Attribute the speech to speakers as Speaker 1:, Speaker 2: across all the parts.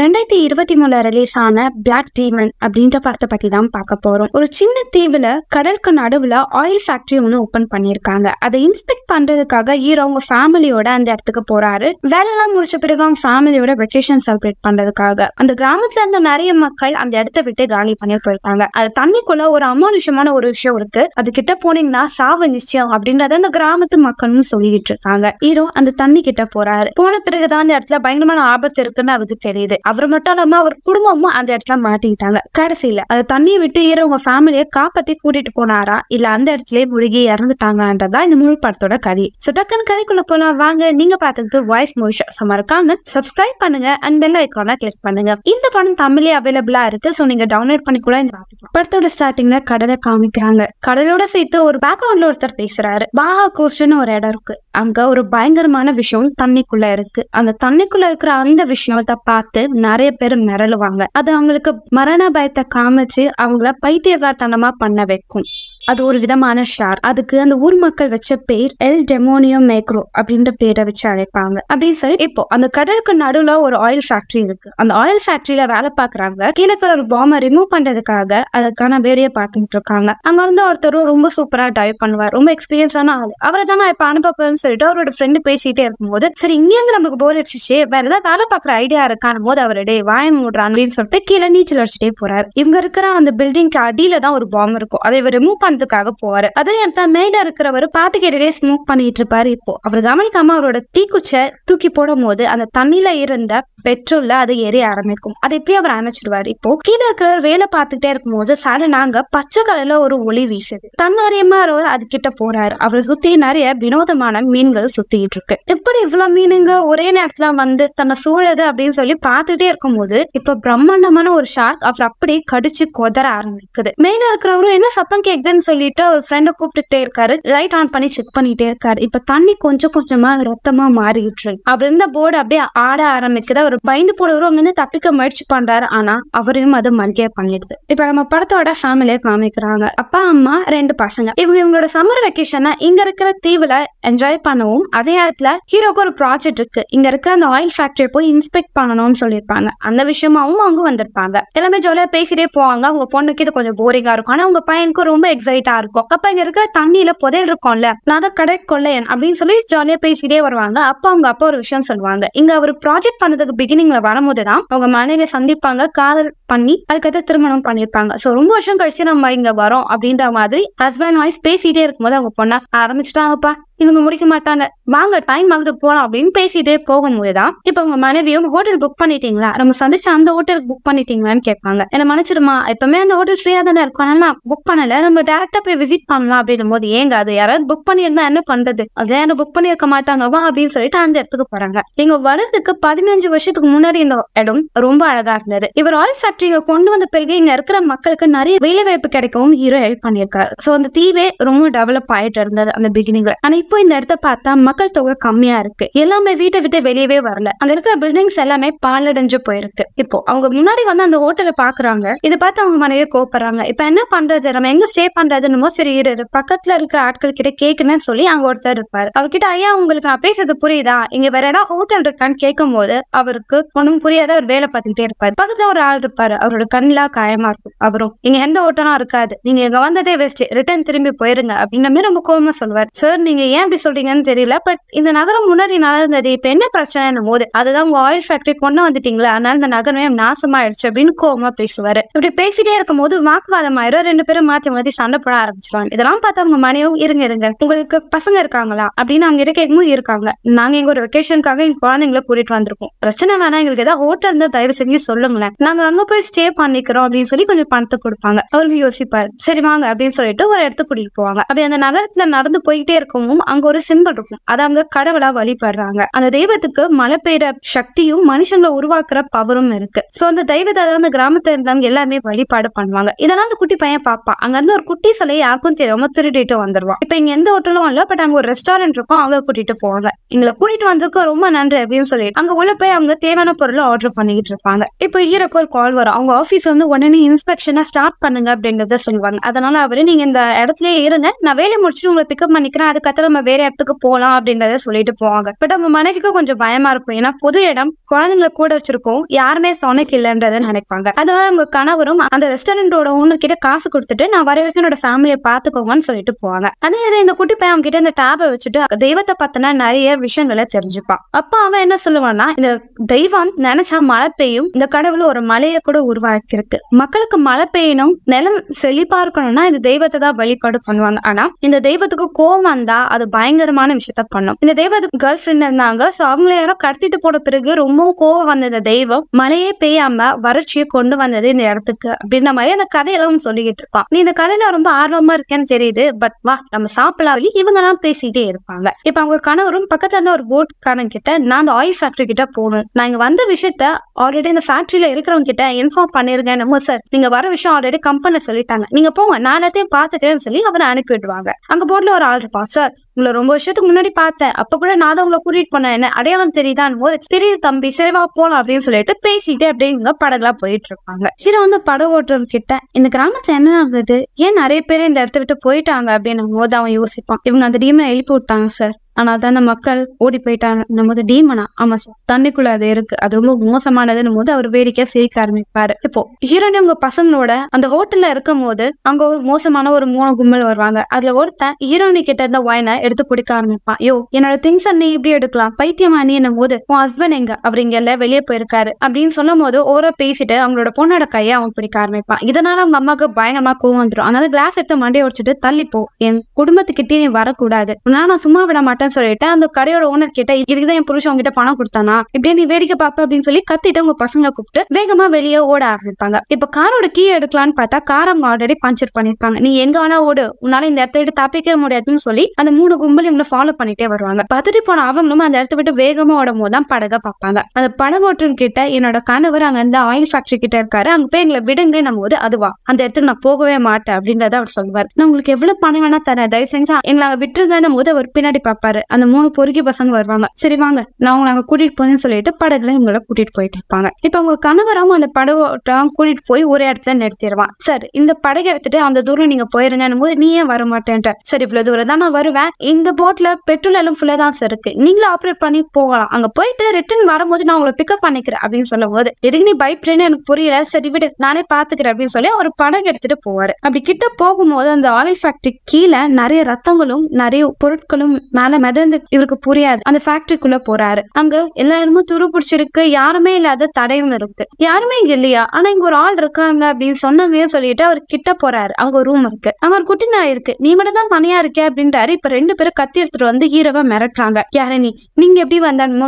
Speaker 1: ரெண்டாயிரத்தி இருபத்தி மூணுல ரிலீஸ் ஆன பிளாக் டீமன் அப்படின்ற படத்தை பத்தி தான் பார்க்க போறோம் ஒரு சின்ன தீவுல கடலுக்கு நடுவுல ஆயில் ஃபேக்டரி ஒன்று ஓபன் பண்ணியிருக்காங்க அதை இன்ஸ்பெக்ட் பண்றதுக்காக ஹீரோ அவங்க ஃபேமிலியோட அந்த இடத்துக்கு போறாரு வேலைலாம் முடிச்ச பிறகு அவங்க ஃபேமிலியோட வெக்கேஷன் செலிப்ரேட் பண்றதுக்காக அந்த கிராமத்துல இருந்த நிறைய மக்கள் அந்த இடத்த விட்டு காலி பண்ணி போயிருக்காங்க அது தண்ணிக்குள்ள ஒரு அமானுஷமான ஒரு விஷயம் இருக்கு அது கிட்ட போனீங்கன்னா சாவு நிச்சயம் அப்படின்றத அந்த கிராமத்து மக்களும் சொல்லிக்கிட்டு இருக்காங்க ஹீரோ அந்த தண்ணி கிட்ட போறாரு போன பிறகுதான் அந்த இடத்துல பயங்கரமான ஆபத்து இருக்குன்னு அவருக்கு தெரியுது அவர் மட்டும் இல்லாம அவர் குடும்பமும் அந்த இடத்துல மாட்டிக்கிட்டாங்க கடைசியில அது தண்ணியை விட்டு உங்க ஃபேமிலியை காப்பாத்தி கூட்டிட்டு போனாரா இல்ல அந்த இடத்துல முழுகி இறந்துட்டாங்களான்றதா இந்த முழு படத்தோட கதை சோ டக்குன்னு கதைக்குள்ள போலாம் வாங்க நீங்க பாத்துக்கிட்டு வாய்ஸ் மோஷா மறக்காம சப்ஸ்கிரைப் பண்ணுங்க அண்ட் பெல் ஐக்கான கிளிக் பண்ணுங்க இந்த படம் தமிழே அவைலபிளா இருக்கு சோ நீங்க டவுன்லோட் பண்ணி கூட இந்த படத்தோட ஸ்டார்டிங்ல கடலை காமிக்கிறாங்க கடலோட சேர்த்து ஒரு பேக்ரவுண்ட்ல ஒருத்தர் பேசுறாரு பாஹா கோஸ்ட்னு ஒரு இடம் இருக்கு அங்க ஒரு பயங்கரமான விஷயம் தண்ணிக்குள்ள இருக்கு அந்த தண்ணிக்குள்ள இருக்கிற அந்த விஷயத்த பார்த்து நிறைய பேர் மிரளுவாங்க அது அவங்களுக்கு மரண பயத்தை காமிச்சு அவங்கள பைத்தியகார்த்தனமா பண்ண வைக்கும் அது ஒரு விதமான ஷார் அதுக்கு அந்த ஊர் மக்கள் வச்ச பேர் எல் டெமோனியோ மேக்ரோ அப்படின்ற பேரை வச்சு அழைப்பாங்க அப்படின்னு சரி இப்போ அந்த கடலுக்கு நடுவுல ஒரு ஆயில் ஃபேக்டரி இருக்கு அந்த ஆயில் ஃபேக்டரியில வேலை பாக்குறாங்க கீழே ஒரு பாம்பை ரிமூவ் பண்றதுக்காக அதுக்கான வேலையை பார்த்துட்டு இருக்காங்க அங்க இருந்து ஒருத்தரும் ரொம்ப சூப்பரா டைவ் பண்ணுவார் ரொம்ப எக்ஸ்பீரியன்ஸான ஆள் அவரை தான் நான் இப்ப அனுப்பப்போன்னு சொல்லிட்டு அவரோட ஃப்ரெண்டு பேசிட்டே இருக்கும்போது சரி இருந்து நமக்கு போர் அடிச்சிச்சு வேற ஏதாவது வேலை பாக்குற ஐடியா இருக்கான போது டே வாயம் மூடுறான் அப்படின்னு சொல்லிட்டு கீழே நீச்சல் அடிச்சுட்டே போறாரு இவங்க இருக்கிற அந்த பில்டிங்க்கு அடியில தான் ஒரு பாம்பு இருக்கும் அதை ரிமூவ் பண்ண திருமணத்துக்காக போவாரு அதே நேரத்தில் மேல இருக்கிறவர் பாட்டு கேட்டுட்டே ஸ்மோக் பண்ணிட்டு இருப்பாரு இப்போ அவர் கவனிக்காம அவரோட தீக்குச்சை தூக்கி போடும் போது அந்த தண்ணியில இருந்த பெட்ரோல்ல அது ஏறி ஆரம்பிக்கும் அதை எப்படி அவர் அணைச்சிடுவாரு இப்போ கீழே இருக்கிறவர் வேலை பார்த்துக்கிட்டே இருக்கும்போது சடனா அங்க பச்சை கலர்ல ஒரு ஒளி வீசுது தன்னாரியமா அவர் அது கிட்ட போறாரு அவரை சுத்தி நிறைய வினோதமான மீன்கள் சுத்திட்டு இருக்கு இப்படி இவ்வளவு மீனுங்க ஒரே நேரத்துல வந்து தன்னை சூழது அப்படின்னு சொல்லி பார்த்துட்டே இருக்கும்போது இப்ப பிரம்மாண்டமான ஒரு ஷார்க் அவர் அப்படியே கடிச்சு கொதற ஆரம்பிக்குது மெயினா இருக்கிறவரும் என்ன சத்தம் கேக்குது வரேன்னு சொல்லிட்டு அவர் ஃப்ரெண்டை கூப்பிட்டுட்டே இருக்காரு லைட் ஆன் பண்ணி செக் பண்ணிட்டே இருக்காரு இப்ப தண்ணி கொஞ்சம் கொஞ்சமா ரத்தமா மாறிட்டு இருக்கு அவர் இருந்த போர்டு அப்படியே ஆட ஆரம்பிக்குது அவர் பயந்து போனவரும் அங்க இருந்து தப்பிக்க முயற்சி பண்றாரு ஆனா அவரையும் அது மல்கே பண்ணிடுது இப்ப நம்ம படத்தோட ஃபேமிலியை காமிக்கிறாங்க அப்பா அம்மா ரெண்டு பசங்க இவங்க இவங்களோட சம்மர் வெக்கேஷன் இங்க இருக்கிற தீவுல என்ஜாய் பண்ணவும் அதே நேரத்துல ஹீரோக்கு ஒரு ப்ராஜெக்ட் இருக்கு இங்க இருக்கிற அந்த ஆயில் ஃபேக்டரி போய் இன்ஸ்பெக்ட் பண்ணணும்னு சொல்லியிருப்பாங்க அந்த விஷயமாவும் அவங்க வந்திருப்பாங்க எல்லாமே ஜாலியா பேசிட்டே போவாங்க அவங்க பொண்ணுக்கு இது கொஞ்சம் போரிங்கா இருக்கும் ஆனா அவங்க பையனுக்கு ரொம்ப எக்ஸ் எக்ஸைட்டா இருக்கும் அப்ப இங்க இருக்கிற தண்ணியில புதையல் இருக்கும்ல நான் அதை கடை கொள்ளையன் அப்படின்னு சொல்லி ஜாலியா பேசிட்டே வருவாங்க அப்ப அவங்க அப்பா ஒரு விஷயம் சொல்லுவாங்க இங்க அவர் ப்ராஜெக்ட் பண்ணதுக்கு பிகினிங்ல வரும்போது தான் அவங்க மனைவியை சந்திப்பாங்க காதல் பண்ணி அதுக்கேற்ற திருமணம் பண்ணிருப்பாங்க சோ ரொம்ப வருஷம் கழிச்சு நம்ம இங்க வரோம் அப்படின்ற மாதிரி ஹஸ்பண்ட் வாய்ஸ் பேசிட்டே இருக்கும்போது அவங்க பொண்ணா ஆரம்பிச்சுட்டாங்கப்பா இவங்க முடிக்க மாட்டாங்க வாங்க டைம் ஆகுது போலாம் அப்படின்னு பேசிட்டே போகும்போது தான் இப்ப உங்க மனைவியும் ஹோட்டல் புக் பண்ணிட்டீங்களா நம்ம சந்திச்சு அந்த ஹோட்டலுக்கு புக் பண்ணிட்டீங்களான்னு கேட்பாங்க என்ன மன்னிச்சிருமா எப்பவுமே அந்த ஹோட்டல் ஃப்ரீயா தானே இருக்கும் ஆனா புக் பண்ணல நம்ம டேரக்டா போய் விசிட் பண்ணலாம் அப்படின்னும் போது ஏங்க அது யாராவது புக் பண்ணியிருந்தா என்ன பண்றது அது யாரும் புக் பண்ணியிருக்க மாட்டாங்க வா அப்படின்னு சொல்லிட்டு அந்த இடத்துக்கு போறாங்க இங்க வர்றதுக்கு பதினஞ்சு வருஷத்துக்கு முன்னாடி இந்த இடம் ரொம்ப அழகா இருந்தது இவர் ஆயில் ஃபேக்டரியை கொண்டு வந்த பிறகு இங்க இருக்கிற மக்களுக்கு நிறைய வேலை வாய்ப்பு கிடைக்கவும் ஹீரோ ஹெல்ப் பண்ணியிருக்காரு சோ அந்த தீவே ரொம்ப டெவலப் ஆயிட்டு இருந்தது அந்த பிகினிங்ல ஆனா இப்போ இந்த இடத்த பார்த்தா மக்கள் தொகை கம்மியா இருக்கு எல்லாமே வீட்டை விட்டு வெளியவே வரல அங்க இருக்கிற பில்டிங்ஸ் எல்லாமே பாலடைஞ்சு போயிருக்கு இப்போ அவங்க முன்னாடி வந்து அந்த ஹோட்டலை பாக்குறாங்க இதை பார்த்து அவங்க மனைவியை கோப்படுறாங்க இப்ப என்ன பண்றது நம்ம எங்க ஸ்டே பண்றதுன்னு சரி இரு பக்கத்துல இருக்கிற ஆட்கள் கிட்ட கேக்குன்னு சொல்லி அங்க ஒருத்தர் இருப்பாரு அவர்கிட்ட ஐயா உங்களுக்கு நான் பேசுறது புரியுதா இங்க வேற ஏதாவது ஹோட்டல் இருக்கான்னு கேட்கும் போது அவருக்கு ஒன்றும் புரியாத அவர் வேலை பார்த்துக்கிட்டே இருப்பாரு பக்கத்துல ஒரு ஆள் இருப்பாரு அவரோட கண்ணிலா காயமா இருக்கும் அவரும் இங்க எந்த ஹோட்டலும் இருக்காது நீங்க இங்க வந்ததே வேஸ்ட் ரிட்டர்ன் திரும்பி போயிருங்க அப்படின்ற மாதிரி ரொம்ப கோபமா சொல்லுவார் சார் நீங்க ஏன் அப்படி சொல்றீங்கன்னு தெரியல பட் இந்த நகரம் முன்னாடி நல்லா இருந்தது இப்போ என்ன பிரச்சனை போது அதுதான் உங்க ஆயில் ஃபேக்டரி கொண்டு வந்துட்டீங்களா அதனால இந்த நகரமே நாசமாயிடுச்சு அப்படின்னு கோபமா பேசுவாரு இப்படி பேசிட்டே இருக்கும் போது வாக்குவாதம் ஆயிரும் ரெண்டு பேரும் மாத்தி மாத்தி சண்டை போட ஆரம்பிச்சிருவாங்க இதெல்லாம் பார்த்தா அவங்க மனைவும் இருங்க இருங்க உங்களுக்கு பசங்க இருக்காங்களா அப்படின்னு அவங்க கேட்கும்போது இருக்காங்க நாங்க எங்க ஒரு வெக்கேஷனுக்காக எங்க குழந்தைங்கள கூட்டிட்டு வந்திருக்கோம் பிரச்சனை வேணா எங்களுக்கு ஏதாவது ஹோட்டல் இருந்தா தயவு செஞ்சு சொல்லுங்களேன் நாங்க அங்க போய் ஸ்டே பண்ணிக்கிறோம் அப்படின்னு சொல்லி கொஞ்சம் பணத்தை கொடுப்பாங்க அவருக்கு யோசிப்பாரு சரி வாங்க அப்படின்னு சொல்லிட்டு ஒரு இடத்துக்கு கூட்டிட்டு போவாங்க அப்படி அந்த நகரத்துல நடந்து போயிட்டே இருக்கவும் அங்க ஒரு சிம்பிள் இருக்கும் அதை அங்க கடவுளா வழிபடுறாங்க அந்த தெய்வத்துக்கு மழை பெய்யற சக்தியும் மனுஷங்களை உருவாக்குற பவரும் இருக்கு சோ அந்த தெய்வத்தை அந்த கிராமத்துல இருந்தவங்க எல்லாருமே வழிபாடு பண்ணுவாங்க இதெல்லாம் அந்த குட்டி பையன் பாப்பா அங்க இருந்து ஒரு குட்டி சிலையை யாருக்கும் தெரியாம திருடிட்டு வந்துருவான் இப்ப இங்க எந்த ஹோட்டலும் இல்ல பட் அங்க ஒரு ரெஸ்டாரண்ட் இருக்கும் அவங்க கூட்டிட்டு போவாங்க எங்களை கூட்டிட்டு வந்ததுக்கு ரொம்ப நன்றி அப்படின்னு சொல்லிட்டு அங்க உள்ள போய் அவங்க தேவையான பொருளை ஆர்டர் பண்ணிக்கிட்டு இருப்பாங்க இப்போ ஈரக்கு ஒரு கால் வரும் அவங்க ஆஃபீஸ் வந்து உடனே இன்ஸ்பெக்ஷனை ஸ்டார்ட் பண்ணுங்க அப்படிங்கறத சொல்லுவாங்க அதனால அவரு நீங்க இந்த இடத்துலயே இருங்க நான் வேலை முடிச்சுட்டு உங்களை பிக்கப் பண்ணிக்கிறேன் அதுக்கு நம்ம வேற இடத்துக்கு போகலாம் அப்படின்றத சொல்லிட்டு போவாங்க பட் அவங்க மனைவிக்கு கொஞ்சம் பயமா இருக்கும் ஏன்னா பொது இடம் குழந்தைங்களை கூட வச்சிருக்கோம் யாருமே சொனக்கு இல்லைன்றத நினைப்பாங்க அதனால அவங்க கணவரும் அந்த ரெஸ்டாரண்டோட ஓனர் கிட்ட காசு கொடுத்துட்டு நான் வர வரைக்கும் என்னோட ஃபேமிலியை பாத்துக்கோங்கன்னு சொல்லிட்டு போவாங்க அதே இதை இந்த குட்டி பையன் கிட்ட இந்த டேபை வச்சுட்டு தெய்வத்தை பத்தின நிறைய விஷயங்களை தெரிஞ்சுப்பான் அப்ப அவன் என்ன சொல்லுவான்னா இந்த தெய்வம் நினைச்சா மழை பெய்யும் இந்த கடவுள் ஒரு மலையை கூட உருவாக்கியிருக்கு மக்களுக்கு மழை பெய்யணும் நிலம் செழிப்பா இருக்கணும்னா இந்த தெய்வத்தை தான் வழிபாடு பண்ணுவாங்க ஆனா இந்த தெய்வத்துக்கு கோவம் வந்தா அது ஒரு பயங்கரமான விஷயத்த பண்ணும் இந்த தெய்வம் கேர்ள் ஃப்ரெண்ட் இருந்தாங்க சோ அவங்கள யாரும் கடத்திட்டு போன பிறகு ரொம்பவும் கோவம் வந்த இந்த தெய்வம் மழையே பெய்யாம வறட்சியை கொண்டு வந்தது இந்த இடத்துக்கு அப்படின்ற மாதிரி அந்த கதையெல்லாம் சொல்லிக்கிட்டு இருப்பான் நீ இந்த கதையில ரொம்ப ஆர்வமா இருக்கேன்னு தெரியுது பட் வா நம்ம சாப்பிடலாம் இவங்க எல்லாம் பேசிட்டே இருப்பாங்க இப்ப அவங்க கணவரும் பக்கத்துல இருந்த ஒரு காரன் கிட்ட நான் அந்த ஆயில் ஃபேக்டரி கிட்ட போகணும் நான் இங்க வந்த விஷயத்த ஆல்ரெடி இந்த ஃபேக்டரியில இருக்கிறவங்க கிட்ட இன்ஃபார்ம் பண்ணிருக்கேன் நம்ம சார் நீங்க வர விஷயம் ஆல்ரெடி கம்பெனி சொல்லிட்டாங்க நீங்க போங்க நான் எல்லாத்தையும் பாத்துக்கிறேன்னு சொல்லி அவரை அனுப்பிவிடுவாங்க அங்க போர்ட்ல ஒரு ஆள் இருப்பான் சார் உங்களை ரொம்ப வருஷத்துக்கு முன்னாடி பார்த்தேன் அப்ப கூட நான் தான் உங்களை கூட்டிட்டு போனேன் என்ன அடையாளம் தெரியுதான் போது தெரியுது தம்பி சரிவா போலாம் அப்படின்னு சொல்லிட்டு பேசிட்டு அப்படியே இவங்க படகுலா போயிட்டு இருப்பாங்க ஹீரோ வந்து படகு ஓட்டுறது கிட்ட இந்த கிராமத்துல என்ன நடந்தது ஏன் நிறைய பேர் இந்த இடத்த விட்டு போயிட்டாங்க அப்படின்னு போது அவன் யோசிப்பான் இவங்க அந்த டீமனை எழுப்பி விட்டாங்க சார் ஆனால் தான் மக்கள் ஓடி போயிட்டாங்க நம்ம வந்து டீமனா ஆமா சார் தண்ணிக்குள்ள அது இருக்கு அது ரொம்ப மோசமானதுன்னு போது அவர் வேடிக்கையா சிரிக்க ஆரம்பிப்பாரு இப்போ ஹீரோனி உங்க பசங்களோட அந்த ஹோட்டல்ல இருக்கும் போது அங்க ஒரு மோசமான ஒரு மூணு கும்பல் வருவாங்க அதுல ஒருத்தன் ஹீரோனி கிட்ட இருந்த ஒயனை எடுத்து குடிக்க ஆரம்பிப்பான் யோ என்னோட திங்ஸ் நீ இப்படி எடுக்கலாம் பைத்தியமா நீ என்னும் போது உன் ஹஸ்பண்ட் எங்க அவர் இங்க இல்ல வெளியே போயிருக்காரு அப்படின்னு சொல்லும் போது ஓரோ பேசிட்டு அவங்களோட பொண்ணோட கையை அவன் பிடிக்க ஆரம்பிப்பான் இதனால அவங்க அம்மாவுக்கு பயங்கரமா கோவம் வந்துடும் அதனால கிளாஸ் எடுத்து மண்டையை உடச்சிட்டு தள்ளிப்போ என் குடும்பத்துக்கிட்டே நீ வரக்கூடாது நான் சும்மா விட மாட்டேன் மாட்டேன்னு சொல்லிட்டு அந்த கடையோட ஓனர் கிட்ட இதுக்குதான் என் புருஷன் உங்ககிட்ட பணம் கொடுத்தானா இப்படியே நீ வேடிக்கை பாப்ப அப்படின்னு சொல்லி கத்திட்டு உங்க பசங்களை கூப்பிட்டு வேகமா வெளியே ஓட ஆரம்பிப்பாங்க இப்ப காரோட கீ எடுக்கலாம்னு பார்த்தா கார் அவங்க ஆல்ரெடி பஞ்சர் பண்ணிருப்பாங்க நீ எங்க வேணா ஓடு உன்னால இந்த இடத்த விட்டு தப்பிக்க முடியாதுன்னு சொல்லி அந்த மூணு கும்பல் இவங்களை ஃபாலோ பண்ணிட்டே வருவாங்க பத்துட்டு போன அவங்களும் அந்த இடத்த விட்டு வேகமா ஓடும் போது தான் படகை பார்ப்பாங்க அந்த படகோட்டன் கிட்ட என்னோட கணவர் அங்க இருந்த ஆயில் ஃபேக்டரி கிட்ட இருக்காரு அங்க போய் எங்களை விடுங்க நம்ம போது அதுவா அந்த இடத்துக்கு நான் போகவே மாட்டேன் அப்படின்றத அவர் சொல்லுவார் நான் உங்களுக்கு எவ்வளவு பணம் வேணா தரேன் தயவு செஞ்சா எங்களை விட்டுருங்க போது அவர் பின்னாடி பார்ப்பார் வருவாரு அந்த மூணு பொறுக்கி பசங்க வருவாங்க சரி வாங்க நான் அவங்க நாங்க கூட்டிட்டு போனேன்னு சொல்லிட்டு படகுல இவங்களை கூட்டிட்டு போயிட்டு இருப்பாங்க இப்ப அவங்க கணவராம அந்த படகோட்டம் கூட்டிட்டு போய் ஒரே இடத்துல நிறுத்திடுவான் சார் இந்த படகு எடுத்துட்டு அந்த தூரம் நீங்க போயிருங்கன்னு போது நீ ஏன் வர மாட்டேன்ட்ட சரி இவ்வளவு தூரம் தான் நான் வருவேன் இந்த போட்ல பெட்ரோல் எல்லாம் ஃபுல்லா தான் சார் இருக்கு நீங்களும் ஆப்ரேட் பண்ணி போகலாம் அங்க போயிட்டு ரிட்டர்ன் வரும்போது நான் உங்களை பிக்கப் பண்ணிக்கிறேன் அப்படின்னு சொல்லும் போது எதுக்கு நீ பயப்படுறேன்னு எனக்கு புரியல சரி விடு நானே பாத்துக்கிறேன் அப்படின்னு சொல்லி ஒரு படகு எடுத்துட்டு போவாரு அப்படி கிட்ட போகும்போது அந்த ஆயில் ஃபேக்டரி கீழே நிறைய ரத்தங்களும் நிறைய பொருட்களும் மேல மெதந்து இவருக்கு புரியாது அந்த ஃபேக்டரிக்குள்ள போறாரு அங்க எல்லாருமே துரு பிடிச்சிருக்கு யாருமே இல்லாத தடையும் இருக்கு யாருமே இங்க இல்லையா ஆனா இங்க ஒரு ஆள் இருக்காங்க அப்படின்னு சொன்னதையும் சொல்லிட்டு அவர் கிட்ட போறாரு அங்க ஒரு ரூம் இருக்கு அங்க ஒரு குட்டி நாய் இருக்கு நீ மட்டும் தான் தனியா இருக்கே அப்படின்றாரு இப்ப ரெண்டு பேரும் கத்தி எடுத்துட்டு வந்து ஈரவ மிரட்டுறாங்க யாரணி நீங்க எப்படி வந்தாலும்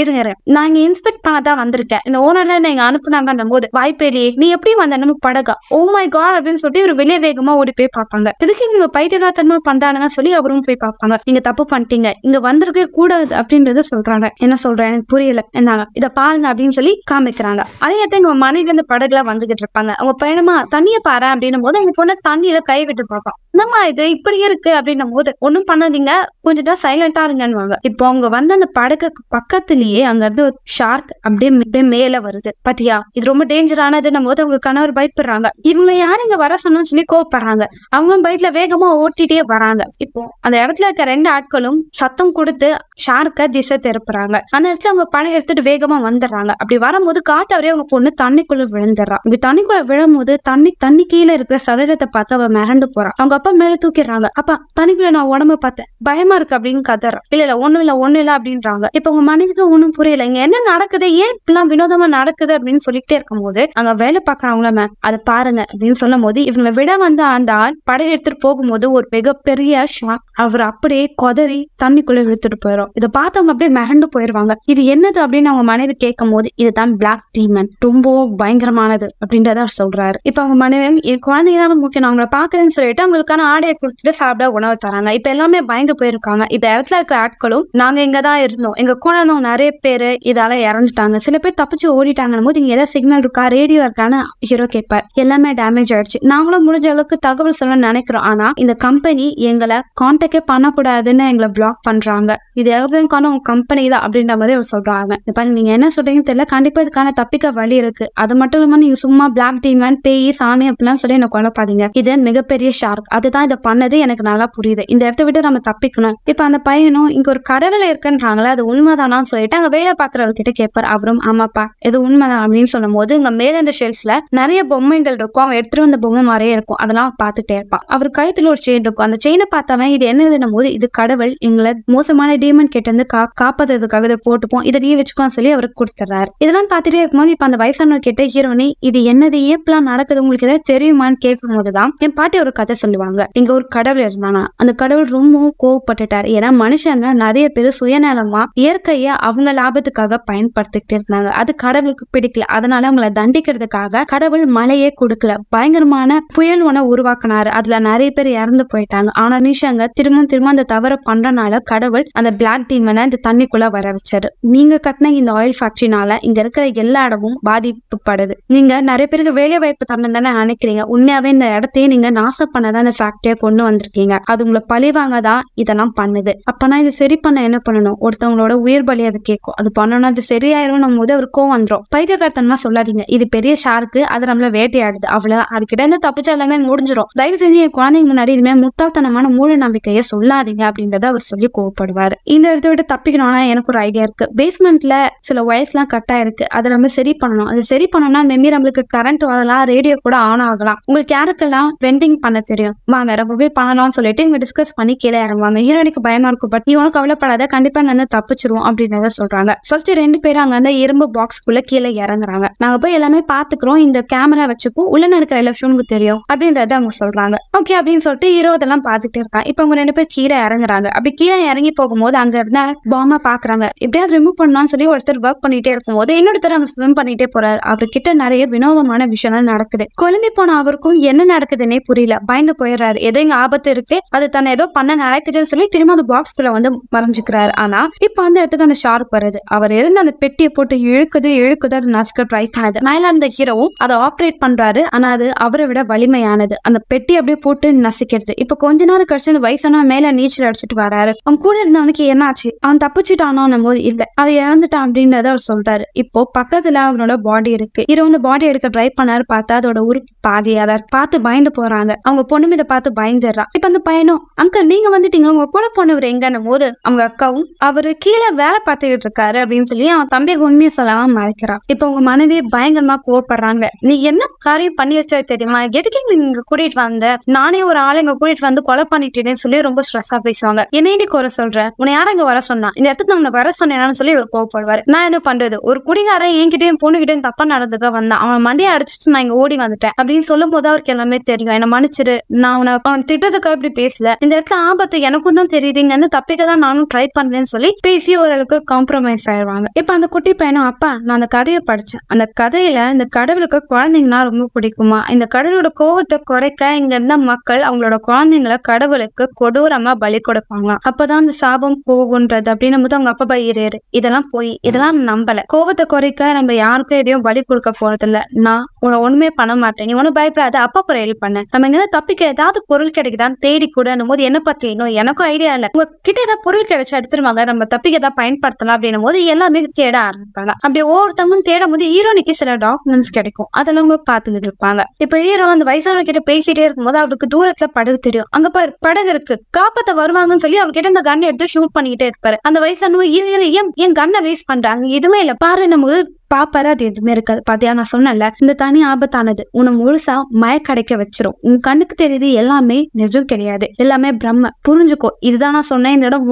Speaker 1: இருங்க நாங்க இன்ஸ்பெக்ட் பண்ண தான் வந்திருக்கேன் இந்த ஓனர்ல நீங்க அனுப்புனாங்க போது வாய்ப்பேலி நீ எப்படி வந்தாலும் படகா ஓ மை காட் அப்படின்னு சொல்லிட்டு இவரு வெளியே வேகமா ஓடி போய் பார்ப்பாங்க திருச்சி நீங்க பைத்தியகாத்தனமா பண்றானுங்க சொல்லி அவரும் போய் பார்ப்பாங்க நீங்க தப்பு பண்ணிட்டு விட்டீங்க இங்க வந்திருக்கவே கூடாது அப்படின்றத சொல்றாங்க என்ன சொல்றேன் எனக்கு புரியல என்னாங்க இதை பாருங்க அப்படின்னு சொல்லி காமிக்கிறாங்க அதே நேரத்தை எங்க மனைவி வந்து படகுலாம் வந்துகிட்டு இருப்பாங்க அவங்க பயணமா தண்ணியை பாரு அப்படின்னும் போது எங்க பொண்ணு தண்ணியில கை விட்டு பார்ப்போம் இந்தமா இது இப்படி இருக்கு அப்படின்னும் போது ஒன்றும் பண்ணாதீங்க கொஞ்சம் சைலண்டா இருங்கன்னு இப்போ அவங்க வந்த அந்த படகுக்கு பக்கத்துலயே அங்க இருந்து ஒரு ஷார்க் அப்படியே அப்படியே மேல வருது பாத்தியா இது ரொம்ப டேஞ்சரானது நம்ம போது அவங்க கணவர் பயப்படுறாங்க இவங்க யாரும் இங்க வர சொன்னு சொல்லி கோவப்படுறாங்க அவங்களும் பைக்ல வேகமா ஓட்டிட்டே வராங்க இப்போ அந்த இடத்துல இருக்க ரெண்டு ஆட்களும் சத்தம் கொடுத்து ஷார்க்கை திசை திருப்புறாங்க அந்த இடத்துல அவங்க பணம் எடுத்துட்டு வேகமா வந்துடுறாங்க அப்படி வரும்போது காத்து அவரே அவங்க பொண்ணு தண்ணிக்குள்ள விழுந்துடுறான் இப்படி தண்ணிக்குள்ள விழும்போது தண்ணி தண்ணி கீழே இருக்கிற சரீரத்தை பார்த்து அவ மிரண்டு போறான் அவங்க அப்பா மேல தூக்கிடுறாங்க அப்பா தண்ணிக்குள்ள நான் உடம்பு பார்த்தேன் பயமா இருக்கு அப்படின்னு கதறான் இல்ல இல்ல ஒண்ணும் இல்ல ஒண்ணும் இல்ல அப்படின்றாங்க இப்ப உங்க மனைவிக்கு ஒண்ணும் புரியல இங்க என்ன நடக்குது ஏன் இப்பெல்லாம் வினோதமா நடக்குது அப்படின்னு சொல்லிட்டே இருக்கும்போது அங்க வேலை பாக்குறவங்கள மேம் அதை பாருங்க அப்படின்னு சொல்லும் போது இவங்களை விட வந்த அந்த ஆள் படை எடுத்துட்டு போகும்போது ஒரு மிகப்பெரிய ஷாக் அவர் அப்படியே கொதறி தண்ணிக்குள்ளே இழுத்துட்டு போயிடும் இதை பார்த்தவங்க அப்படியே மிரண்டு போயிடுவாங்க இது என்னது அப்படின்னு அவங்க மனைவி கேட்கும் போது இதுதான் பிளாக் டீமன் ரொம்ப பயங்கரமானது அப்படின்றத அவர் சொல்றாரு இப்ப அவங்க மனைவி குழந்தைங்க தான் முக்கியம் அவங்கள பாக்குறேன்னு சொல்லிட்டு அவங்களுக்கான ஆடையை கொடுத்துட்டு சாப்பிட உணவு தராங்க இப்ப எல்லாமே பயந்து போயிருக்காங்க இந்த இடத்துல இருக்கிற ஆட்களும் நாங்க இங்க தான் இருந்தோம் எங்க குழந்தை நிறைய பேரு இதால இறந்துட்டாங்க சில பேர் தப்பிச்சு ஓடிட்டாங்கன்னு போது இங்க ஏதாவது சிக்னல் இருக்கா ரேடியோ இருக்கான்னு ஹீரோ கேட்பார் எல்லாமே டேமேஜ் ஆயிடுச்சு நாங்களும் முடிஞ்ச அளவுக்கு தகவல் சொல்ல நினைக்கிறோம் ஆனா இந்த கம்பெனி எங்களை கான்டாக்டே பண்ணக்கூடாதுன்னு எங்களை பிளாக் பிளாக் பண்றாங்க இது எல்லாத்துக்கான உங்க கம்பெனி தான் அப்படின்ற மாதிரி அவர் சொல்றாங்க இப்ப நீங்க என்ன சொல்றீங்கன்னு தெரியல கண்டிப்பா இதுக்கான தப்பிக்க வழி இருக்கு அது மட்டும் இல்லாம நீங்க சும்மா பிளாக் டீம் வேன் பேய் சாமி அப்படிலாம் சொல்லி என்ன குழப்பாதீங்க இது மிகப்பெரிய ஷார்க் அதுதான் இதை பண்ணது எனக்கு நல்லா புரியுது இந்த இடத்த விட்டு நம்ம தப்பிக்கணும் இப்ப அந்த பையனும் இங்க ஒரு கடலில் இருக்குன்றாங்களே அது உண்மைதானான்னு சொல்லிட்டு அங்க வேலை பாக்குறவர்கிட்ட கேட்பார் அவரும் ஆமாப்பா இது உண்மைதான் அப்படின்னு சொல்லும் போது இங்க மேல இந்த ஷெல்ஃப்ல நிறைய பொம்மைகள் இருக்கும் அவன் எடுத்துட்டு வந்த பொம்மை மாதிரியே இருக்கும் அதெல்லாம் பார்த்துட்டே இருப்பான் அவர் கழுத்துல ஒரு செயின் இருக்கும் அந்த செயினை பார்த்தாவே இது என்ன போது இது கடவுள் எங்க இவங்களை மோசமான டீமன் கிட்ட இருந்து கா காப்பாத்துறதுக்காக இதை போட்டுப்போம் இதை நீ வச்சுக்கோன்னு சொல்லி அவருக்கு கொடுத்துறாரு இதெல்லாம் பார்த்துட்டே இருக்கும்போது இப்ப அந்த வயசானவர் கிட்ட ஹீரோனி இது என்னது ஏப்லாம் நடக்குது உங்களுக்கு ஏதாவது தெரியுமான்னு கேட்கும் போதுதான் என் பாட்டி ஒரு கதை சொல்லுவாங்க இங்க ஒரு கடவுள் இருந்தானா அந்த கடவுள் ரொம்பவும் கோவப்பட்டுட்டாரு ஏன்னா மனுஷங்க நிறைய பேர் சுயநலமா இயற்கைய அவங்க லாபத்துக்காக பயன்படுத்திக்கிட்டு இருந்தாங்க அது கடவுளுக்கு பிடிக்கல அதனால அவங்கள தண்டிக்கிறதுக்காக கடவுள் மழையே கொடுக்கல பயங்கரமான புயல் உணவு உருவாக்கினாரு அதுல நிறைய பேர் இறந்து போயிட்டாங்க ஆனா நிஷாங்க திரும்ப திரும்ப அந்த தவறை பண்றனால அதனால கடவுள் அந்த பிளாக் டீமனை இந்த தண்ணிக்குள்ள வர வச்சாரு நீங்க கட்டின இந்த ஆயில் ஃபேக்டரினால இங்க இருக்கிற எல்லா இடமும் பாதிப்புப்படுது நீங்க நிறைய பேருக்கு வேலை வாய்ப்பு தரணும் நினைக்கிறீங்க உண்மையாவே இந்த இடத்தையே நீங்க நாசம் பண்ணதான் இந்த ஃபேக்டரியை கொண்டு வந்திருக்கீங்க அது உங்களை பழிவாங்க தான் இதெல்லாம் பண்ணுது அப்பனா இது சரி பண்ண என்ன பண்ணணும் ஒருத்தவங்களோட உயிர் பலி அதை கேட்கும் அது பண்ணணும் அது சரியாயிரும் நம்ம போது ஒரு கோவம் வந்துடும் பைத்தியகார்த்தனமா சொல்லாதீங்க இது பெரிய ஷார்க்கு அது நம்மள வேட்டையாடுது அவ்வளவு அதுக்கிட்ட இருந்து தப்பிச்சா இல்லைங்க முடிஞ்சிடும் தயவு செஞ்சு என் குழந்தைங்க முன்னாடி இதுமாதிரி முட்டாள்தனமான மூட நம்பிக்கையை சொல்லாதீங்க அப்படின்றத அவர் சொல்லி கோவப்படுவார் இந்த இடத்த விட்டு தப்பிக்கணும்னா எனக்கு ஒரு ஐடியா இருக்கு பேஸ்மெண்ட்ல சில ஒயர்ஸ்லாம் கட் ஆயிருக்கு அதை நம்ம சரி பண்ணணும் அது சரி பண்ணோம்னா மேபி நம்மளுக்கு கரண்ட் வரலாம் ரேடியோ கூட ஆன் ஆகலாம் உங்களுக்கு யாருக்கெல்லாம் வெண்டிங் பண்ண தெரியும் வாங்க ரொம்பவே பண்ணலாம்னு சொல்லிட்டு இவங்க டிஸ்கஸ் பண்ணி கீழே இறங்குவாங்க ஹீரோனிக்கு பயமா இருக்கும் பட் நீ உனக்கு கவலைப்படாத கண்டிப்பா அங்க தப்பிச்சிருவோம் அப்படின்னு சொல்றாங்க ஃபர்ஸ்ட் ரெண்டு பேரும் அங்க அந்த இரும்பு குள்ள கீழே இறங்குறாங்க நாங்க போய் எல்லாமே பாத்துக்கிறோம் இந்த கேமரா வச்சுக்கும் உள்ள நடக்கிற எல்லா விஷயமுக்கு தெரியும் அப்படின்றத அவங்க சொல்றாங்க ஓகே அப்படின்னு சொல்லிட்டு ஹீரோ இதெல்லாம் பாத்துட்டு இருக்கான் இப்ப அவங்க ரெண்டு பேர் கீழே இறங்குறாங்க அப்படி கீழே இறங்கி போகும்போது அங்க இருந்த பாம்ப பாக்குறாங்க எப்படியாவது ரிமூவ் பண்ணலாம்னு சொல்லி ஒருத்தர் ஒர்க் பண்ணிட்டே இருக்கும் போது இன்னொருத்தர் அங்க ஸ்விம் பண்ணிட்டே போறாரு அவர்கிட்ட நிறைய வினோதமான விஷயங்கள் நடக்குது கொழும்பி போன அவருக்கும் என்ன நடக்குதுன்னே புரியல பயந்து போயிடுறாரு எதோ இங்க ஆபத்து இருக்கு அது தன்னை ஏதோ பண்ண நடக்குதுன்னு சொல்லி திரும்ப அந்த குள்ள வந்து மறைஞ்சுக்கிறாரு ஆனா இப்ப அந்த இடத்துக்கு அந்த ஷார்ப் வருது அவர் இருந்து அந்த பெட்டியை போட்டு இழுக்குது இழுக்குது அது நசுக்க ட்ரை பண்ணுது மேல இருந்த ஹீரோவும் அதை ஆப்ரேட் பண்றாரு ஆனா அது அவரை விட வலிமையானது அந்த பெட்டி அப்படியே போட்டு நசுக்கிறது இப்ப கொஞ்ச நேரம் கழிச்சு அந்த வயசான மேல நீச்சல் அடிச்சுட்டு வராரு சொல்றாரு அவன் கூட இருந்தவனுக்கு என்னாச்சு அவன் தப்பிச்சுட்டானோன்னும் போது இல்ல அவன் இறந்துட்டான் அப்படின்றத அவர் சொல்றாரு இப்போ பக்கத்துல அவனோட பாடி இருக்கு இவர் வந்து பாடி எடுக்க ட்ரை பண்ணாரு பார்த்தா அதோட உறுப்பு பாதியா தான் பார்த்து பயந்து போறாங்க அவங்க பொண்ணு மீத பார்த்து பயந்துடுறான் இப்ப அந்த பையனும் அங்கிள் நீங்க வந்துட்டீங்க உங்க கூட போனவர் எங்கன்னும் போது அவங்க அக்காவும் அவரு கீழே வேலை பார்த்துக்கிட்டு இருக்காரு அப்படின்னு சொல்லி அவன் தம்பி உண்மையை சொல்லாம மறைக்கிறான் இப்ப உங்க மனைவி பயங்கரமா கோவப்படுறாங்க நீ என்ன காரியம் பண்ணி வச்சா தெரியுமா எதுக்கு நீங்க கூட்டிட்டு வந்த நானே ஒரு ஆளை இங்க கூட்டிட்டு வந்து கொலை பண்ணிட்டேன்னு சொல்லி ரொம்ப ஸ்ட்ரெஸ்ஸா பேசுவாங்க என்னை வீட்டுக்கு வர சொல்றேன் உன்னை யாரும் அங்க வர சொன்னா இந்த இடத்துக்கு உன்னை வர சொன்னேன்னு சொல்லி இவர் கோவப்படுவார் நான் என்ன பண்றது ஒரு குடிகாரன் என்கிட்டயும் பொண்ணுகிட்டயும் தப்பா நடந்துக்க வந்தான் அவன் மண்டியை அடிச்சுட்டு நான் இங்க ஓடி வந்துட்டேன் அப்படின்னு சொல்லும் போது அவருக்கு எல்லாமே தெரியும் என்ன மன்னிச்சிரு நான் உனக்கு அவன் திட்டத்துக்காக இப்படி பேசல இந்த இடத்துல ஆபத்து எனக்கும் தான் தெரியுதுங்கன்னு தப்பிக்க தான் நானும் ட்ரை பண்ணேன்னு சொல்லி பேசி ஓரளவுக்கு காம்ப்ரமைஸ் ஆயிடுவாங்க இப்ப அந்த குட்டி பையனும் அப்பா நான் அந்த கதையை படிச்சேன் அந்த கதையில இந்த கடவுளுக்கு குழந்தைங்கன்னா ரொம்ப பிடிக்குமா இந்த கடவுளோட கோபத்தை குறைக்க இங்க இருந்த மக்கள் அவங்களோட குழந்தைங்களை கடவுளுக்கு கொடூரமா பலி கொடுப்பாங்களாம் அப்பதான் அந்த சாபம் போகுன்றது அப்படின்னு அவங்க அப்பா பயிறாரு இதெல்லாம் போய் இதெல்லாம் நம்பல கோபத்தை குறைக்க நம்ம யாருக்கும் எதையும் வழி கொடுக்க இல்ல நான் உன ஒண்ணுமே பண்ண மாட்டேன் நீ ஒன்னும் பயப்படாத அப்பா கூட ஹெல்ப் பண்ண நம்ம இங்க தப்பிக்க ஏதாவது பொருள் கிடைக்குதான் தேடி கூடனும் போது என்ன பத்தி இன்னும் எனக்கும் ஐடியா இல்ல உங்க கிட்ட ஏதாவது பொருள் கிடைச்சா எடுத்துருவாங்க நம்ம தப்பிக்க ஏதாவது பயன்படுத்தலாம் அப்படின்னும் போது எல்லாமே தேட ஆரம்பிப்பாங்க அப்படி ஒவ்வொருத்தவங்க தேடும் போது ஹீரோனிக்கு சில டாக்குமெண்ட்ஸ் கிடைக்கும் அதெல்லாம் அவங்க பாத்துக்கிட்டு இருப்பாங்க இப்ப ஹீரோ அந்த வயசானவங்க கிட்ட பேசிட்டே இருக்கும்போது அவருக்கு தூரத்துல படகு தெரியும் அங்க படகு இருக்கு காப்பாத்த வருவாங்கன்னு சொல்லி அவருக்கு கிட்ட அந்த கன் எடுத்து ஷூட் பண்ணிக்கிட்டே இருப்பாரு அந்த வயசானவங்க ஏன் கண்ணை வேஸ்ட் பண்றாங்க எதுவுமே இல்ல பாரு நமக்கு பாப்பாரு அது எதுவுமே இருக்காது பாத்தியா நான் சொன்னேன்ல இந்த தனி ஆபத்தானது உன்னை முழுசா மயக்கடைக்க வச்சிரும் உன் கண்ணுக்கு தெரியுது எல்லாமே நிஜம் கிடையாது எல்லாமே பிரம்ம புரிஞ்சுக்கோ இதுதான் நான் சொன்னேன் இந்த இடம்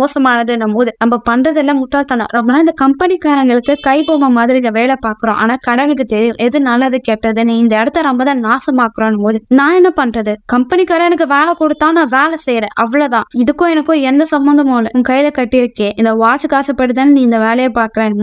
Speaker 1: நம்ம போது நம்ம பண்றதெல்லாம் முட்டாள்தானம் ரொம்ப இந்த கம்பெனிக்காரங்களுக்கு கைபோம மாதிரி வேலை பாக்குறோம் ஆனா கடனுக்கு தெரியும் எது நல்லது கெட்டதுன்னு இந்த இடத்த ரொம்ப தான் நாசமாக்குறோம் போது நான் என்ன பண்றது கம்பெனிக்காரன் எனக்கு வேலை கொடுத்தா நான் வேலை செய்யறேன் அவ்வளவுதான் இதுக்கும் எனக்கும் எந்த சம்பந்தமும் இல்லை உன் கையில கட்டியிருக்கேன் இந்த வாட்ச் ஆசைப்படுதான்னு நீ இந்த வேலையை பாக்குறேன்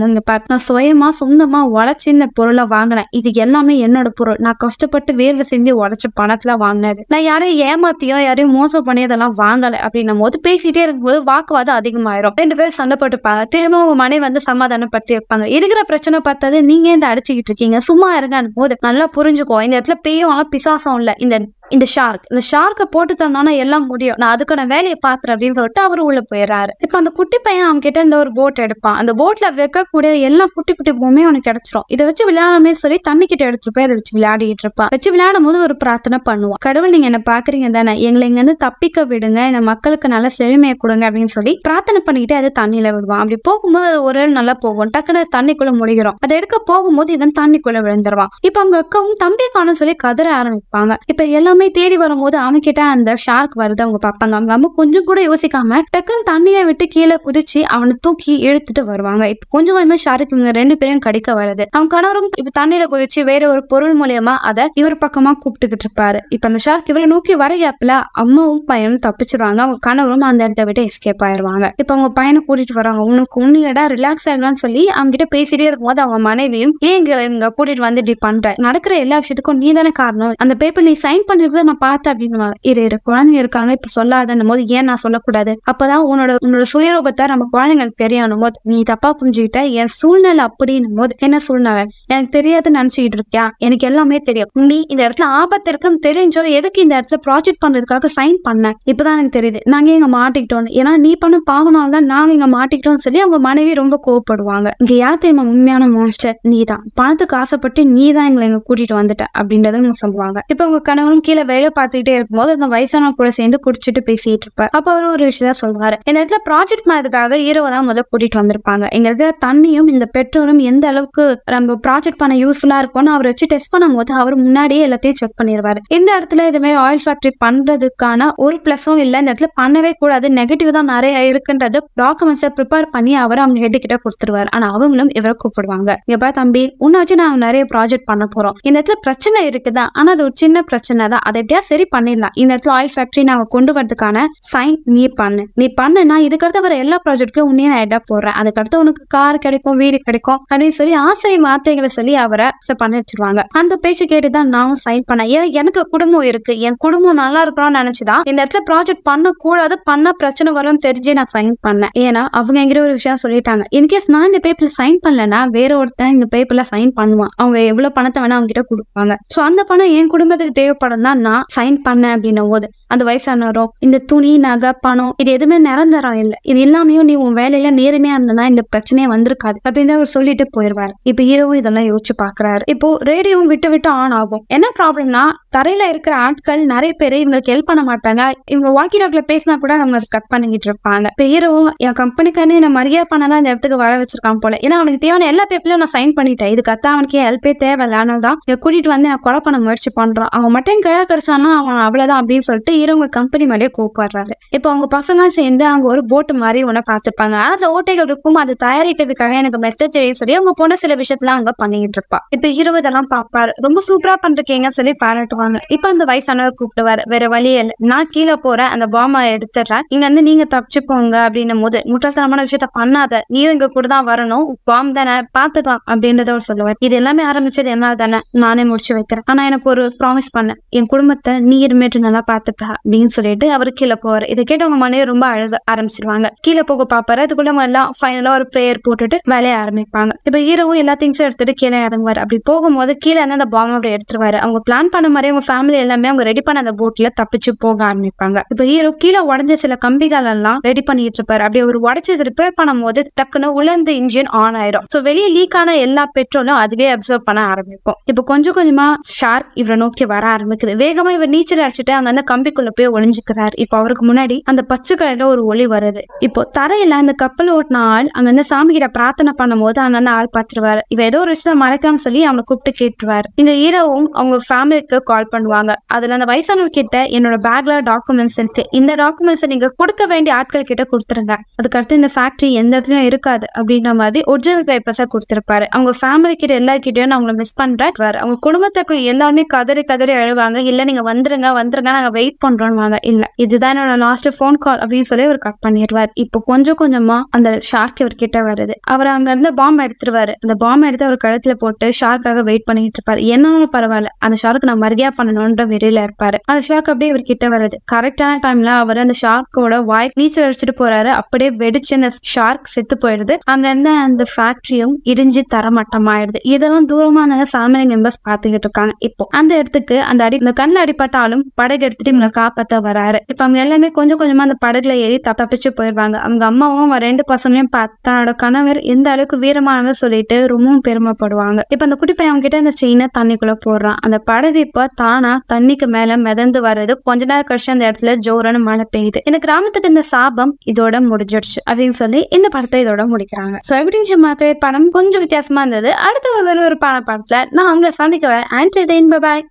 Speaker 1: நான் சுயமா சொந்தமா நான் உழைச்சி இந்த பொருளை வாங்கினேன் இது எல்லாமே என்னோட பொருள் நான் கஷ்டப்பட்டு வேர்வை செஞ்சு உழைச்ச பணத்துல வாங்கினது நான் யாரையும் ஏமாத்தியோ யாரையும் மோசம் பண்ணி அதெல்லாம் வாங்கலை அப்படின்னும் போது பேசிட்டே இருக்கும்போது வாக்குவாதம் அதிகமாயிரும் ரெண்டு பேரும் சண்டை போட்டுப்பாங்க திரும்ப உங்க மனைவி வந்து சமாதானப்படுத்தி வைப்பாங்க இருக்கிற பிரச்சனை பார்த்தது நீங்க இந்த அடிச்சுக்கிட்டு இருக்கீங்க சும்மா இருங்க போது நல்லா புரிஞ்சுக்கோ இந்த இடத்துல பேயும் பிசாசம் இல்ல இந்த இந்த ஷார்க் இந்த ஷார்க்கை போட்டு தந்தானா எல்லாம் முடியும் நான் அதுக்கான வேலையை பாக்குறேன் அப்படின்னு சொல்லிட்டு அவரு உள்ள போயிடறாரு இப்ப அந்த குட்டி பையன் அவன் கிட்ட இந்த ஒரு போட் எடுப்பான் அந்த போட்ல வைக்கக்கூடிய எல்லா குட்டி குட்டி பூமியும் அவனுக்கு கிடைச்சிரும் இதை வச்சு விளையாடணுமே சரி தண்ணி கிட்ட எடுத்துட்டு போய் அதை வச்சு விளையாடிட்டு இருப்பான் வச்சு விளையாடும் போது ஒரு பிரார்த்தனை பண்ணுவான் கடவுள் நீங்க என்ன பாக்குறீங்க தானே எங்களை இங்க இருந்து தப்பிக்க விடுங்க இந்த மக்களுக்கு நல்ல செழுமையை கொடுங்க அப்படின்னு சொல்லி பிரார்த்தனை பண்ணிக்கிட்டே அதை தண்ணியில விடுவான் அப்படி போகும்போது அது ஒரு நல்லா போகும் டக்குன்னு தண்ணிக்குள்ள முடிகிறோம் அதை எடுக்க போகும்போது இவன் தண்ணிக்குள்ள விழுந்துருவான் இப்ப அவங்க அக்காவும் தம்பி காணும் சொல்லி கதற ஆரம்பிப்பாங்க இப்ப எல்லாம் எல்லாருமே தேடி வரும்போது அவங்க கிட்ட அந்த ஷார்க் வருது அவங்க பார்ப்பாங்க அவங்க அம்மா கொஞ்சம் கூட யோசிக்காம டக்குன்னு தண்ணியை விட்டு கீழே குதிச்சு அவனை தூக்கி இழுத்துட்டு வருவாங்க இப்ப கொஞ்சம் கொஞ்சமா ஷார்க் இவங்க ரெண்டு பேரும் கடிக்க வருது அவங்க கணவரும் இப்ப தண்ணியில குதிச்சு வேற ஒரு பொருள் மூலியமா அதை இவர் பக்கமா கூப்பிட்டுக்கிட்டு இருப்பாரு இப்ப அந்த ஷார்க் இவரை நோக்கி வரையாப்புல அம்மாவும் பையனும் தப்பிச்சிருவாங்க அவங்க கணவரும் அந்த இடத்த விட்டு எஸ்கேப் ஆயிருவாங்க இப்ப அவங்க பையனை கூட்டிட்டு வராங்க உனக்கு உண்மையிடா ரிலாக்ஸ் ஆயிடலாம்னு சொல்லி அவங்க கிட்ட பேசிட்டே இருக்கும்போது அவங்க மனைவியும் ஏன் இங்க கூட்டிட்டு வந்து இப்படி பண்ற நடக்கிற எல்லா விஷயத்துக்கும் நீ தானே காரணம் அந்த பேப்பர் நீ சைன் பண்ணி குழந்தைங்களுக்கு நான் பார்த்தேன் அப்படின்னு இரு இரு குழந்தைங்க இருக்காங்க இப்ப சொல்லாதன்னும் போது ஏன் நான் சொல்லக்கூடாது அப்பதான் உன்னோட உன்னோட சுயரூபத்தை நம்ம குழந்தைங்களுக்கு தெரியணும் போது நீ தப்பா புரிஞ்சுக்கிட்ட என் சூழ்நிலை அப்படின்னும் போது என்ன சூழ்நிலை எனக்கு தெரியாதுன்னு நினைச்சுக்கிட்டு இருக்கியா எனக்கு எல்லாமே தெரியும் நீ இந்த இடத்துல ஆபத்து இருக்குன்னு தெரிஞ்சோ எதுக்கு இந்த இடத்துல ப்ராஜெக்ட் பண்றதுக்காக சைன் பண்ண இப்பதான் எனக்கு தெரியுது நாங்க இங்க மாட்டிக்கிட்டோம் ஏன்னா நீ பண்ண பாவனால தான் நாங்க இங்க மாட்டிக்கிட்டோம்னு சொல்லி அவங்க மனைவி ரொம்ப கோவப்படுவாங்க இங்க யார் தெரியுமா உண்மையான மோஸ்டர் நீ தான் பணத்துக்கு ஆசைப்பட்டு நீ தான் எங்களை எங்க கூட்டிட்டு வந்துட்ட அப்படின்றத சொல்லுவாங்க இப்ப உங்க கணவரும் கீழே கடையில வேலை பார்த்துக்கிட்டே இருக்கும்போது அந்த வயசான கூட சேர்ந்து குடிச்சிட்டு பேசிட்டு இருப்பாரு அப்ப அவர் ஒரு விஷயத்த சொல்லுவாரு இந்த இடத்துல ப்ராஜெக்ட் பண்ணதுக்காக ஹீரோவை தான் முதல் கூட்டிட்டு வந்திருப்பாங்க இங்க இடத்துல தண்ணியும் இந்த பெட்ரோலும் எந்த அளவுக்கு நம்ம ப்ராஜெக்ட் பண்ண யூஸ்ஃபுல்லா இருக்கும்னு அவர் வச்சு டெஸ்ட் பண்ணும்போது அவர் முன்னாடியே எல்லாத்தையும் செக் பண்ணிடுவாரு இந்த இடத்துல இது மாதிரி ஆயில் ஃபேக்டரி பண்றதுக்கான ஒரு பிளஸும் இல்லை இந்த இடத்துல பண்ணவே கூடாது நெகட்டிவ் தான் நிறைய இருக்குன்றத டாக்குமெண்ட்ஸை ப்ரிப்பேர் பண்ணி அவர் அவங்க ஹெட் கிட்ட கொடுத்துருவாரு ஆனா அவங்களும் இவரை கூப்பிடுவாங்க இங்க தம்பி உன்னை வச்சு நாங்க நிறைய ப்ராஜெக்ட் பண்ண போறோம் இந்த இடத்துல பிரச்சனை இருக்குதான் ஆனா அது ஒரு சின்ன பிரச்சனை தான் அதை எப்படியா சரி பண்ணிடலாம் இந்த இடத்துல ஆயில் ஃபேக்ட்ரி நாங்கள் கொண்டு வரதுக்கான சைன் நீ பண்ணு நீ பண்ணுனா இதுக்கடுத்து வர எல்லா ப்ராஜெக்ட்க்கும் உன்னே நான் இடம் போடுறேன் அதுக்கடுத்து உனக்கு கார் கிடைக்கும் வீடு கிடைக்கும் அப்படின்னு சொல்லி ஆசை வார்த்தைகளை சொல்லி அவரை பண்ண வச்சிருவாங்க அந்த பேச்சு கேட்டு தான் நானும் சைன் பண்ணேன் எனக்கு குடும்பம் இருக்கு என் குடும்பம் நல்லா இருக்கணும்னு நினைச்சுதான் இந்த இடத்துல ப்ராஜெக்ட் பண்ணக்கூடாது பண்ண பிரச்சனை வரும்னு தெரிஞ்சே நான் சைன் பண்ணேன் ஏன்னா அவங்க எங்கிட்ட ஒரு விஷயம் சொல்லிட்டாங்க இன்கேஸ் நான் இந்த பேப்பர்ல சைன் பண்ணலனா வேற ஒருத்தன் இந்த பேப்பர்ல சைன் பண்ணுவான் அவங்க எவ்வளவு பணத்தை வேணா அவங்க கிட்ட கொடுப்பாங்க ஸோ அந்த பணம் என் குடும்பத்துக்கு தேவைப்படும் தான் நான் சைன் பண்ணேன் அப்படின்னும் போது அந்த வயசானவரோ இந்த துணி நகை பணம் இது எதுவுமே நிரந்தரம் இல்லை இது எல்லாமே நீ உன் வேலையில நேர்மையா இருந்தா இந்த பிரச்சனையே வந்திருக்காது அப்படின்னு அவர் சொல்லிட்டு போயிருவாரு இப்ப இரவு இதெல்லாம் யோசிச்சு பாக்குறாரு இப்போ ரேடியோ விட்டு விட்டு ஆன் ஆகும் என்ன ப்ராப்ளம்னா தரையில இருக்கிற ஆட்கள் நிறைய பேர் இவங்களுக்கு ஹெல்ப் பண்ண மாட்டாங்க இவங்க வாக்கி டாக்ல பேசினா கூட அவங்க கட் பண்ணிக்கிட்டு இருப்பாங்க இப்ப இரவும் என் கம்பெனிக்கான நான் மரியாதை பண்ணதான் இந்த இடத்துக்கு வர வச்சிருக்கான் போல ஏன்னா அவனுக்கு தேவையான எல்லா பேப்பிலும் நான் சைன் பண்ணிட்டேன் இது கத்தா அவனுக்கே ஹெல்ப்பே தேவை அதனால தான் கூட்டிட்டு வந்து நான் கொலை பண்ண முயற்சி பண்றான் அவன் மட்டும் கையா கிடைச்சானா அவன் அவ்வளவுதான் அப்படின்னு சொல்லிட்டு ஹீரோ உங்க கம்பெனி மேலேயே கூப்பிடுறாரு இப்போ அவங்க பசங்க சேர்ந்து அங்க ஒரு போட்டு மாதிரி ஒன்று பார்த்துருப்பாங்க அந்த ஓட்டைகள் இருக்கும் அது தயாரிக்கிறதுக்காக எனக்கு மெசேஜ் தெரியும் சொல்லி அவங்க போன சில விஷயத்தெல்லாம் அங்க பண்ணிட்டு இருப்பா இப்போ இருபதெல்லாம் இதெல்லாம் பார்ப்பாரு ரொம்ப சூப்பரா பண்றீங்க சொல்லி பாராட்டுவாங்க இப்போ அந்த வயசானவர் கூப்பிடுவாரு வேற வழி இல்லை நான் கீழே போறேன் அந்த பாமா எடுத்துடுறேன் இங்க வந்து நீங்க தப்பிச்சு போங்க அப்படின்னும் போது முட்டாசனமான விஷயத்த பண்ணாத நீயும் இங்க கூட தான் வரணும் பாம் தானே பாத்துக்கலாம் அப்படின்றத அவர் சொல்லுவார் இது எல்லாமே ஆரம்பிச்சது என்ன தானே நானே முடிச்சு வைக்கிறேன் ஆனா எனக்கு ஒரு ப்ராமிஸ் பண்ண என் குடும்பத்தை நீ இருமேட்டு நல்லா பாத்துப்ப அப்படின்னு சொல்லிட்டு அவர் கீழே போவார் இதை கேட்டு அவங்க மனைவி ரொம்ப அழுத ஆரம்பிச்சிருவாங்க கீழே போக பாப்பாரு அதுக்குள்ள அவங்க எல்லாம் ஃபைனலா ஒரு ப்ரேயர் போட்டுட்டு வேலைய ஆரம்பிப்பாங்க இப்ப ஹீரோவும் எல்லா திங்ஸும் எடுத்துட்டு கீழே இறங்குவார் அப்படி போகும்போது கீழே இருந்து அந்த பாம்பை அப்படி எடுத்துருவாரு அவங்க பிளான் பண்ண மாதிரி அவங்க ஃபேமிலி எல்லாமே அவங்க ரெடி பண்ண அந்த போட்ல தப்பிச்சு போக ஆரம்பிப்பாங்க இப்ப ஹீரோ கீழே உடஞ்ச சில கம்பிகள் எல்லாம் ரெடி பண்ணிட்டு இருப்பாரு அப்படி ஒரு உடச்சி ரிப்பேர் பண்ணும் போது டக்குன்னு உலர்ந்த இன்ஜின் ஆன் ஆயிரும் ஸோ வெளியே லீக் ஆன எல்லா பெட்ரோலும் அதுவே அப்சர்வ் பண்ண ஆரம்பிக்கும் இப்போ கொஞ்சம் கொஞ்சமா ஷார்க் இவரை நோக்கி வர ஆரம்பிக்குது வேகமா இவர் நீச்சல் அடிச்சுட்டு அங்க அந்த கம்பி கப்பலுக்குள்ள போய் ஒளிஞ்சுக்கிறார் இப்போ அவருக்கு முன்னாடி அந்த பச்சை கலர்ல ஒரு ஒளி வருது இப்போ தரையில அந்த கப்பல் ஓட்டின ஆள் அங்க வந்து சாமி கிட்ட பிரார்த்தனை பண்ணும் போது அங்க அந்த ஆள் பாத்துருவாரு இவ ஏதோ ஒரு விஷயம் மறைக்காம சொல்லி அவனை கூப்பிட்டு கேட்டுருவாரு இந்த ஹீரோவும் அவங்க ஃபேமிலிக்கு கால் பண்ணுவாங்க அதுல அந்த வயசானவங்க கிட்ட என்னோட பேக்ல டாக்குமெண்ட்ஸ் இருக்கு இந்த டாக்குமெண்ட்ஸ் நீங்க கொடுக்க வேண்டிய ஆட்கள் கிட்ட கொடுத்துருங்க அதுக்கடுத்து இந்த ஃபேக்டரி எந்த இடத்துலயும் இருக்காது அப்படின்ற மாதிரி ஒரிஜினல் பேப்பர்ஸ் கொடுத்துருப்பாரு அவங்க ஃபேமிலி கிட்ட எல்லாருக்கிட்டையும் நான் அவங்களை மிஸ் பண்றேன் அவங்க குடும்பத்துக்கு எல்லாருமே கதறி கதறி அழுவாங்க இல்ல நீங்க வந்துருங்க வந்துருங்க நாங்க வெயிட் பண்ணுறோன்னு வாங்க இல்லை இதுதான் என்னோட லாஸ்ட் ஃபோன் கால் அப்படின்னு சொல்லி அவர் கட் பண்ணிடுவார் இப்போ கொஞ்சம் கொஞ்சமாக அந்த ஷார்க் அவர் கிட்ட வருது அவர் அங்கேருந்து பாம்பு எடுத்துருவாரு அந்த பாம்பு எடுத்து அவர் கழுத்தில் போட்டு ஷார்க்காக வெயிட் பண்ணிட்டு இருப்பார் என்னன்னு பரவாயில்ல அந்த ஷார்க் நான் மரியாதை பண்ணணும்ன்ற வெறியில இருப்பாரு அந்த ஷார்க் அப்படியே அவர் கிட்ட வருது கரெக்டான டைம்ல அவர் அந்த ஷார்க்கோட வாய் நீச்சல் அடிச்சுட்டு போறாரு அப்படியே வெடிச்சு அந்த ஷார்க் செத்து போயிடுது அங்க இருந்த அந்த ஃபேக்டரியும் இடிஞ்சு தரமட்டம் ஆயிடுது இதெல்லாம் தூரமான ஃபேமிலி மெம்பர்ஸ் பாத்துக்கிட்டு இருக்காங்க இப்போ அந்த இடத்துக்கு அந்த அடி இந்த கண்ணில் அடிப்பட்டாலும் படகு எடுத்துட்டு இவங்களை காப்பாற்ற வராரு இப்ப அவங்க எல்லாமே கொஞ்சம் கொஞ்சமா அந்த படகுல ஏறி தப்பிச்சு போயிடுவாங்க அவங்க அம்மாவும் அவங்க ரெண்டு பசங்களையும் தன்னோட கணவர் எந்த அளவுக்கு வீரமானதை சொல்லிட்டு ரொம்பவும் பெருமைப்படுவாங்க இப்ப அந்த குட்டி பையன் அவங்க கிட்ட அந்த செயினை தண்ணிக்குள்ள போடுறான் அந்த படகு இப்ப தானா தண்ணிக்கு மேல மிதந்து வர்றது கொஞ்ச நேரம் கழிச்சு அந்த இடத்துல ஜோரான மழை பெய்யுது இந்த கிராமத்துக்கு இந்த சாபம் இதோட முடிஞ்சிடுச்சு அப்படின்னு சொல்லி இந்த படத்தை இதோட முடிக்கிறாங்க ஸோ படம் கொஞ்சம் வித்தியாசமா இருந்தது அடுத்த ஒரு ஒரு படத்துல நான் அவங்களை சந்திக்க வரேன் பாய்